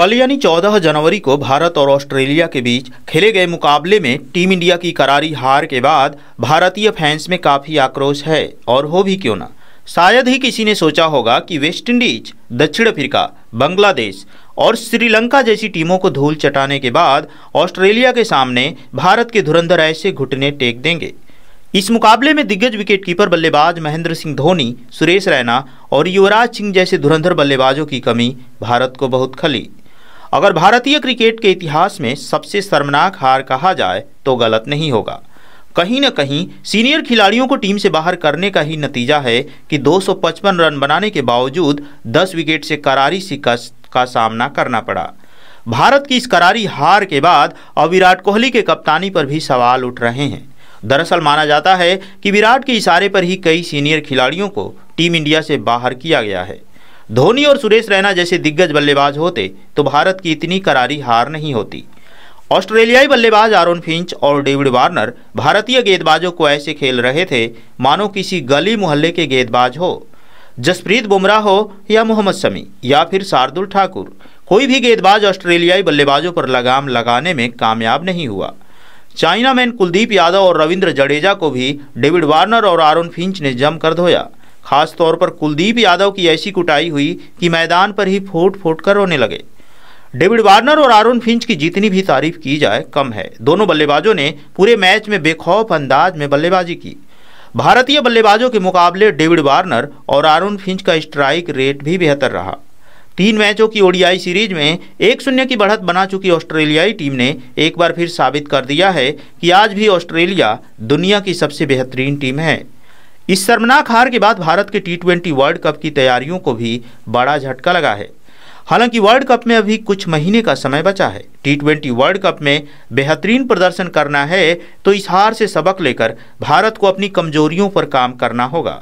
कल यानी 14 जनवरी को भारत और ऑस्ट्रेलिया के बीच खेले गए मुकाबले में टीम इंडिया की करारी हार के बाद भारतीय फैंस में काफ़ी आक्रोश है और हो भी क्यों ना शायद ही किसी ने सोचा होगा कि वेस्टइंडीज दक्षिण अफ्रीका बांग्लादेश और श्रीलंका जैसी टीमों को धूल चटाने के बाद ऑस्ट्रेलिया के सामने भारत के धुरंधर ऐसे घुटने टेक देंगे इस मुकाबले में दिग्गज विकेटकीपर बल्लेबाज महेंद्र सिंह धोनी सुरेश रैना और युवराज सिंह जैसे धुरंधर बल्लेबाजों की कमी भारत को बहुत खली अगर भारतीय क्रिकेट के इतिहास में सबसे शर्मनाक हार कहा जाए तो गलत नहीं होगा कहीं न कहीं सीनियर खिलाड़ियों को टीम से बाहर करने का ही नतीजा है कि 255 रन बनाने के बावजूद 10 विकेट से करारी शिकस्त का सामना करना पड़ा भारत की इस करारी हार के बाद अब विराट कोहली के कप्तानी पर भी सवाल उठ रहे हैं दरअसल माना जाता है कि विराट के इशारे पर ही कई सीनियर खिलाड़ियों को टीम इंडिया से बाहर किया गया है धोनी और सुरेश रैना जैसे दिग्गज बल्लेबाज होते तो भारत की इतनी करारी हार नहीं होती ऑस्ट्रेलियाई बल्लेबाज आरोन फिंच और डेविड वार्नर भारतीय गेंदबाजों को ऐसे खेल रहे थे मानो किसी गली मोहल्ले के गेंदबाज हो जसप्रीत बुमराह हो या मोहम्मद शमी या फिर शार्दुल ठाकुर कोई भी गेंदबाज ऑस्ट्रेलियाई बल्लेबाजों पर लगाम लगाने में कामयाब नहीं हुआ चाइना मैन कुलदीप यादव और रविंद्र जडेजा को भी डेविड वार्नर और आरोन फिंच ने जमकर धोया खास तौर पर कुलदीप यादव की ऐसी कुटाई हुई कि मैदान पर ही फूट फूट कर रोने लगे डेविड वार्नर और आरोन फिंच की जितनी भी तारीफ की जाए कम है दोनों बल्लेबाजों ने पूरे मैच में बेखौफ अंदाज में बल्लेबाजी की भारतीय बल्लेबाजों के मुकाबले डेविड वार्नर और आरोन फिंच का स्ट्राइक रेट भी बेहतर रहा तीन मैचों की ओडीआई सीरीज में एक शून्य की बढ़त बना चुकी ऑस्ट्रेलियाई टीम ने एक बार फिर साबित कर दिया है कि आज भी ऑस्ट्रेलिया दुनिया की सबसे बेहतरीन टीम है इस शर्मनाक हार के बाद भारत के टी ट्वेंटी वर्ल्ड कप की तैयारियों को भी बड़ा झटका लगा है हालांकि वर्ल्ड कप में अभी कुछ महीने का समय बचा है टी ट्वेंटी वर्ल्ड कप में बेहतरीन प्रदर्शन करना है तो इस हार से सबक लेकर भारत को अपनी कमजोरियों पर काम करना होगा